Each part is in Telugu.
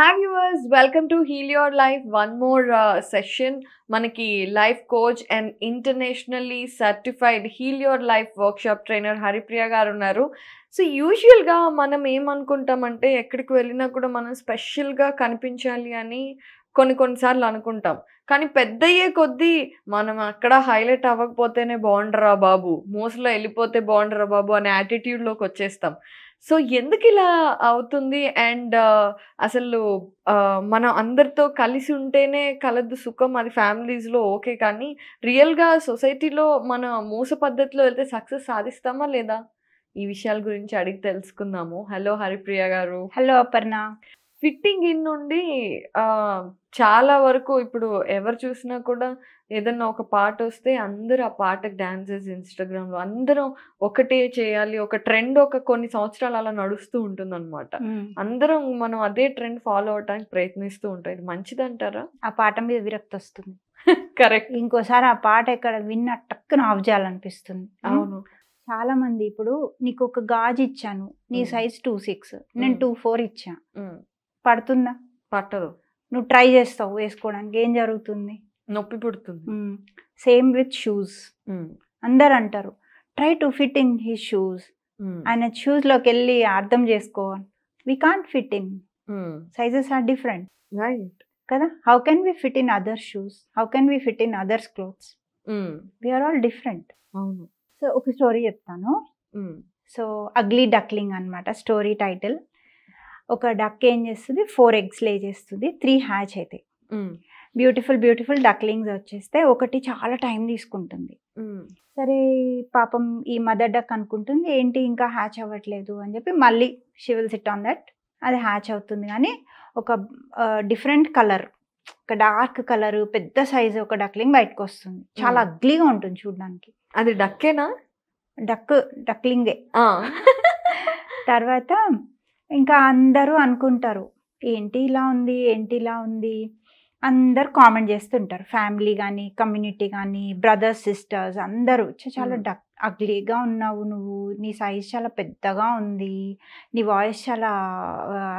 Have viewers welcome to heal your life one more session మనకి life coach and internationally certified heal your life workshop trainer Haripriya garu ఉన్నారు సో యూజువల్గా మనం ఏమనుకుంటామంటే ఎక్కడికి వెళ్ళినా కూడా మనం స్పెషల్గా కనిపించాలి అని కొన్ని కొన్నిసార్లు అనుకుంటాం కానీ పెద్ద అయ్యే కొద్దీ మనం అక్కడ హైలైట్ అవ్వకపోతేనే బాగుండరా బాబు మోసలో వెళ్ళిపోతే బాగుండరా బాబు అనే యాటిట్యూడ్లోకి వచ్చేస్తాం సో ఎందుకు ఇలా అవుతుంది అండ్ అసలు మనం అందరితో కలిసి ఉంటేనే కలదు సుఖం అది ఫ్యామిలీస్లో ఓకే కానీ రియల్గా సొసైటీలో మన మూస పద్ధతిలో వెళ్తే సక్సెస్ సాధిస్తామా లేదా ఈ విషయాల గురించి అడిగి తెలుసుకుందాము హలో హరిప్రియ గారు హలో అపర్ణ ఫిట్టింగ్ ఇన్ నుండి చాలా వరకు ఇప్పుడు ఎవరు చూసినా కూడా ఏదన్నా ఒక పాట వస్తే అందరూ ఆ పాటకు డాన్సెస్ ఇన్స్టాగ్రామ్లో అందరం ఒకటే చేయాలి ఒక ట్రెండ్ ఒక కొన్ని సంవత్సరాలు అలా నడుస్తూ ఉంటుందన్నమాట అందరం మనం అదే ట్రెండ్ ఫాలో అవడానికి ప్రయత్నిస్తూ ఉంటాం ఇది మంచిదంటారా ఆ పాట మీద విరక్తి వస్తుంది కరెక్ట్ ఇంకోసారి ఆ పాట ఎక్కడ విన్న టక్కున ఆఫ్ చేయాలనిపిస్తుంది అవును చాలా మంది ఇప్పుడు నీకు ఒక గాజు ఇచ్చాను నీ సైజ్ టూ సిక్స్ నేను టూ ఫోర్ ఇచ్చా పడుతుందా పట్టదు నువ్వు ట్రై చేస్తావు వేసుకోవడానికి ఏం జరుగుతుంది నొప్పి పుడుతుంది సేమ్ విత్ షూస్ అందరు అంటారు try to fit in his shoes ఆయన లోకి వెళ్ళి అర్థం చేసుకో we can't fit in sizes are different right కదా how can we fit in other shoes how can we fit in others clothes we are all different so ఒక స్టోరీ చెప్తాను సో అగ్లీ డక్లింగ్ అనమాట స్టోరీ టైటిల్ ఒక డక్ ఏం చేస్తుంది ఫోర్ ఎగ్స్ లే చేస్తుంది త్రీ హ్యాచ్ అయితే బ్యూటిఫుల్ బ్యూటిఫుల్ డక్లింగ్స్ వచ్చేస్తే ఒకటి చాలా టైం తీసుకుంటుంది సరే పాపం ఈ మదర్ డక్ అనుకుంటుంది ఏంటి ఇంకా హ్యాచ్ అవ్వట్లేదు అని చెప్పి మళ్ళీ షివిల్ సిట్ ఆన్ దట్ అది హ్యాచ్ అవుతుంది కానీ ఒక డిఫరెంట్ కలర్ ఒక డార్క్ కలర్ పెద్ద సైజు ఒక డక్లింగ్ బయటకు వస్తుంది చాలా అగ్లీగా ఉంటుంది చూడడానికి అది డక్కేనా డక్ డక్లింగే తర్వాత ఇంకా అందరూ అనుకుంటారు ఏంటి ఇలా ఉంది ఏంటి ఇలా ఉంది అందరు కామెంట్ చేస్తుంటారు ఫ్యామిలీ కానీ కమ్యూనిటీ కానీ బ్రదర్స్ సిస్టర్స్ అందరూ చాలా డక్ అగ్లీగా ఉన్నావు నువ్వు నీ సైజ్ చాలా పెద్దగా ఉంది నీ వాయిస్ చాలా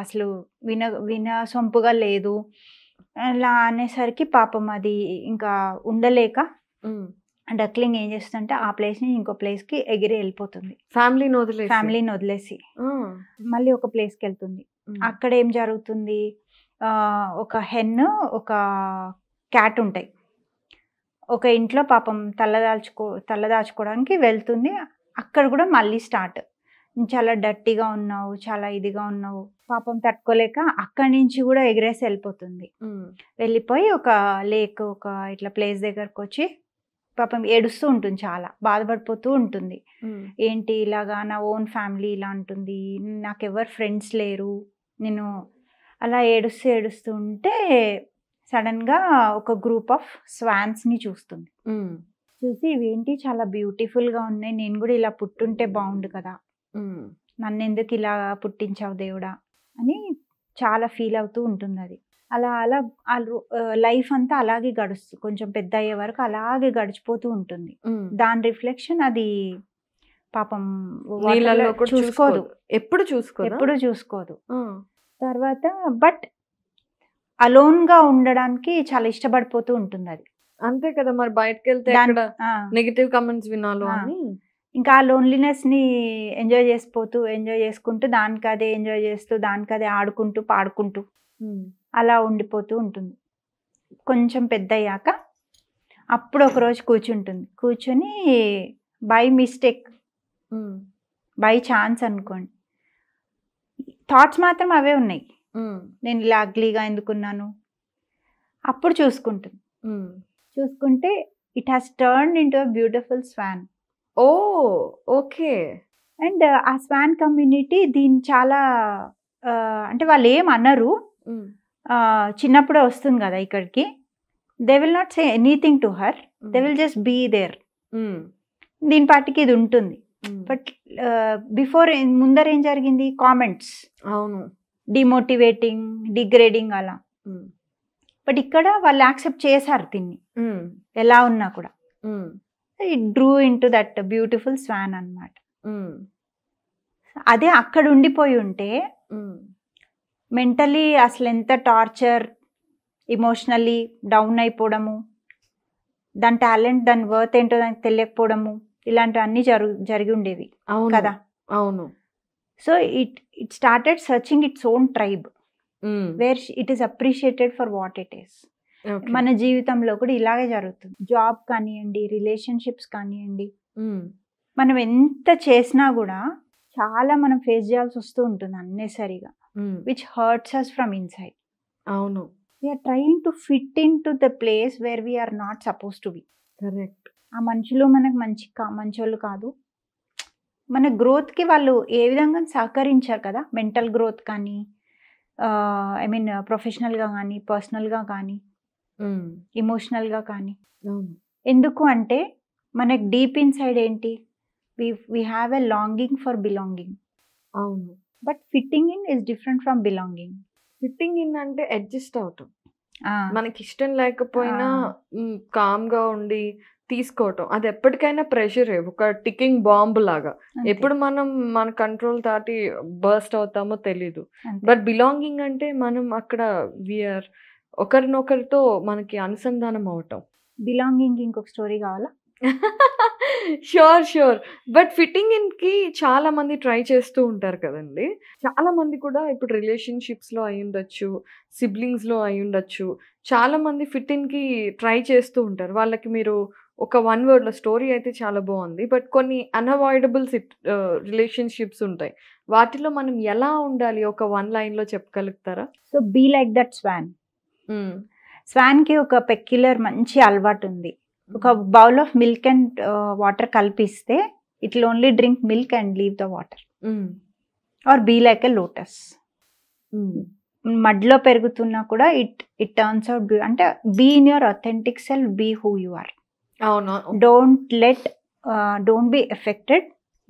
అసలు విన విన సొంపుగా లేదు అలా అనేసరికి పాపం అది ఇంకా ఉండలేక డక్లింగ్ ఏం చేస్తుందంటే ఆ ప్లేస్ ని ఇంకో ప్లేస్ కి ఎగిరి వెళ్ళిపోతుంది ఫ్యామిలీని వదిలేసి ఫ్యామిలీని వదిలేసి మళ్ళీ ఒక ప్లేస్ కి వెళ్తుంది అక్కడ ఏం జరుగుతుంది ఒక హెన్ ఒక క్యాట్ ఉంటాయి ఒక ఇంట్లో పాపం తల్లదాచుకో తల్లదాచుకోవడానికి వెళ్తుంది అక్కడ కూడా మళ్ళీ స్టార్ట్ చాలా డర్టీగా ఉన్నావు చాలా ఇదిగా ఉన్నావు పాపం తట్టుకోలేక అక్కడి నుంచి కూడా ఎగిరేసి వెళ్ళిపోతుంది వెళ్ళిపోయి ఒక లేక్ ఒక ఇట్లా ప్లేస్ దగ్గరకు వచ్చి పాపం ఏడుస్తూ ఉంటుంది చాలా బాధపడిపోతూ ఉంటుంది ఏంటి ఇలాగా నా ఓన్ ఫ్యామిలీ ఇలా ఉంటుంది నాకెవరు ఫ్రెండ్స్ లేరు నేను అలా ఏడుస్తూ ఏడుస్తూ ఉంటే సడన్గా ఒక గ్రూప్ ఆఫ్ స్వాన్స్ని చూస్తుంది చూసి ఇవేంటి చాలా బ్యూటిఫుల్గా ఉన్నాయి నేను కూడా ఇలా పుట్టుంటే బాగుండు కదా నన్ను ఎందుకు ఇలా పుట్టించావు దేవుడా అని చాలా ఫీల్ అవుతూ ఉంటుంది అది అలా అలా లైఫ్ అంతా అలాగే గడుస్తు కొంచెం పెద్ద అయ్యే వరకు అలాగే గడిచిపోతూ ఉంటుంది దాని రిఫ్లెక్షన్ అది పాపం చూసుకోదు ఎప్పుడు చూసుకోదు ఎప్పుడు చూసుకోదు తర్వాత బట్ గా ఉండడానికి చాలా ఇష్టపడిపోతూ ఉంటుంది అది అంతే కదా మరి బయటకు వెళ్తే నెగిటివ్ కమెంట్స్ వినాలో అని ఇంకా ఆ లోన్లీనెస్ ని ఎంజాయ్ చేసిపోతూ ఎంజాయ్ చేసుకుంటూ దానికి అదే ఎంజాయ్ చేస్తూ దానికి అదే ఆడుకుంటూ పాడుకుంటూ అలా ఉండిపోతూ ఉంటుంది కొంచెం పెద్ద అయ్యాక అప్పుడు ఒకరోజు కూర్చుంటుంది కూర్చొని బై మిస్టేక్ బై ఛాన్స్ అనుకోండి థాట్స్ మాత్రం అవే ఉన్నాయి నేను ఇలా అగ్లీగా ఎందుకున్నాను అప్పుడు చూసుకుంటుంది చూసుకుంటే it has turn into beautiful swan oh okay and ఆ స్వాన్ కమ్యూనిటీ దీన్ని చాలా అంటే వాళ్ళు ఏం అనరు చిన్నప్పుడే వస్తుంది కదా ఇక్కడికి they will not say anything to her they will just be there దీని పాటికి ఇది ఉంటుంది బట్ hmm. బిఫోర్ ముందర ఏం జరిగింది కామెంట్స్ అవును డిమోటివేటింగ్ డిగ్రేడింగ్ అలా బట్ hmm. ఇక్కడ వాళ్ళు యాక్సెప్ట్ చేశారు దీన్ని hmm. ఎలా ఉన్నా కూడా it drew into that beautiful swan అనమాట అదే అక్కడ ఉండిపోయి ఉంటే మెంటలీ అసలు ఎంత టార్చర్ ఇమోషనల్లీ డౌన్ అయిపోవడము దాని టాలెంట్ దాని వర్త్ ఏంటో దానికి తెలియకపోవడము ఇలాంటివన్నీ జరుగు జరిగి ఉండేవి కదా అవును so it it started searching its own tribe where it is appreciated for what it is మన జీవితంలో కూడా ఇలాగే జరుగుతుంది జాబ్ కానివ్వండి రిలేషన్షిప్స్ కానివ్వండి మనం ఎంత చేసినా కూడా చాలా మనం ఫేస్ చేయాల్సి వస్తూ ఉంటుంది అన్నేసరిగా which hurts us from inside అవును we are trying to fit in to the place where we are not suppose to be correct ఆ మనుషులు మనకు మంచి మంచోళ్ళు కాదు మన గ్రోత్కి వాళ్ళు ఏ విధంగా సహకరించారు కదా మెంటల్ గ్రోత్ కానీ ఐ మీన్ ప్రొఫెషనల్గా కానీ పర్సనల్గా కానీ ఇమోషనల్గా mm. కానీ ఎందుకు అంటే మనకు డీప్ ఇన్సైడ్ ఏంటి we we have a longing for belonging అవును but fitting in is different from belonging fitting in అంటే అడ్జస్ట్ అవుతాం మనకి ఇష్టం లేకపోయినా కామ్ గా ఉండి తీసుకోవటం అది ఎప్పటికైనా ప్రెషర్ ఒక టికింగ్ బాంబు లాగా ఎప్పుడు మనం మన కంట్రోల్ దాటి బర్స్ట్ అవుతామో తెలీదు బట్ బిలాంగింగ్ అంటే మనం అక్కడ వీఆర్ ఒకరినొకరితో మనకి అనుసంధానం అవటం బిలాంగింగ్ ఇంకొక స్టోరీ కావాలా sure sure but fitting in కి చాలా మంది ట్రై చేస్తూ ఉంటారు కదండి చాలా మంది కూడా ఇప్పుడు రిలేషన్షిప్స్ లో అయి ఉండొచ్చు సిబ్లింగ్స్ లో అయి ఉండొచ్చు చాలా మంది ఫిట్ ఇన్ కి ట్రై చేస్తూ ఉంటారు వాళ్ళకి మీరు ఒక వన్ వర్డ్లో స్టోరీ అయితే చాలా బాగుంది బట్ కొన్ని అన్అవాయిడబుల్ సిట్ రిలేషన్షిప్స్ ఉంటాయి వాటిలో మనం ఎలా ఉండాలి ఒక వన్ లైన్లో చెప్పగలుగుతారా so be like that swan స్వాన్కి ఒక పెక్యులర్ మంచి అలవాటు ఉంది ఒక bowl of milk and water కలిపిస్తే it will only drink milk and leave the water or be like a lotus మడ్లో పెరుగుతున్నా కూడా ఇట్ ఇట్ టర్న్స్ అవుట్ అంటే be in your authentic self be who you are don't let don't be affected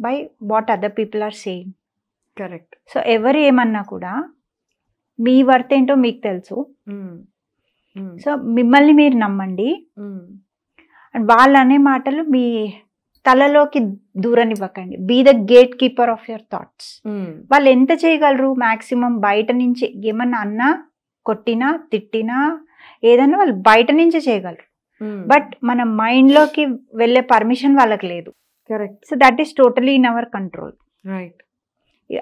by what other people are saying correct so ఎవరు ఏమన్నా కూడా మీ వర్త్ ఏంటో మీకు తెలుసు సో మిమ్మల్ని మీరు నమ్మండి అండ్ వాళ్ళు అనే మాటలు మీ తలలోకి దూరనివ్వకండి be the gatekeeper of your thoughts వాళ్ళు ఎంత చేయగలరు మాక్సిమం బయట నుంచి ఏమన్నా అన్నా కొట్టినా తిట్టినా ఏదన్నా వాళ్ళు బయట నుంచే చేయగలరు బట్ hmm. మన మైండ్లోకి వెళ్ళే పర్మిషన్ వాళ్ళకి లేదు so that is totally in our control right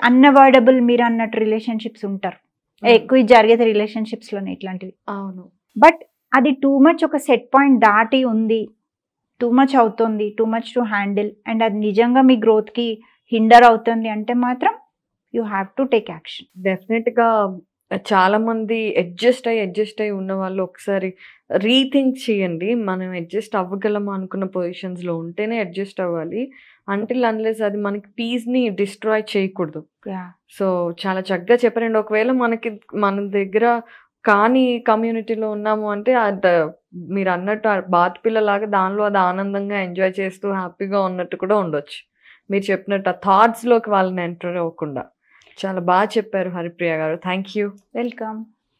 unavoidable మీరు అన్నట్టు రిలేషన్షిప్స్ ఉంటారు hmm. ఎక్కువ జరిగేది రిలేషన్షిప్స్లోనే ఇట్లాంటివి అవును బట్ అది టూ మచ్ ఒక సెట్ పాయింట్ దాటి ఉంది టూ మచ్ అవుతుంది too much to handle and అది నిజంగా మీ గ్రోత్కి హిండర్ అవుతుంది అంటే మాత్రం you have to take action డెఫినెట్గా చాలా మంది అడ్జస్ట్ అయ్యి అడ్జస్ట్ అయ్యి ఉన్న వాళ్ళు ఒకసారి రీథింక్ చేయండి మనం అడ్జస్ట్ అవ్వగలము అనుకున్న పొజిషన్స్లో ఉంటేనే అడ్జస్ట్ అవ్వాలి అంటిల్ అన్లెస్ అది మనకి పీస్ని డిస్ట్రాయ్ చేయకూడదు సో చాలా చక్కగా చెప్పారండి ఒకవేళ మనకి మన దగ్గర కాని కమ్యూనిటీలో ఉన్నాము అంటే మీరు అన్నట్టు బాత్ పిల్లలాగా దానిలో అది ఆనందంగా ఎంజాయ్ చేస్తూ హ్యాపీగా ఉన్నట్టు కూడా ఉండొచ్చు మీరు చెప్పినట్టు ఆ థాట్స్లోకి వాళ్ళని ఎంటర్ అవ్వకుండా చాలా బాగా చెప్పారు హరిప్రియ గారు థ్యాంక్ యూ వెల్కమ్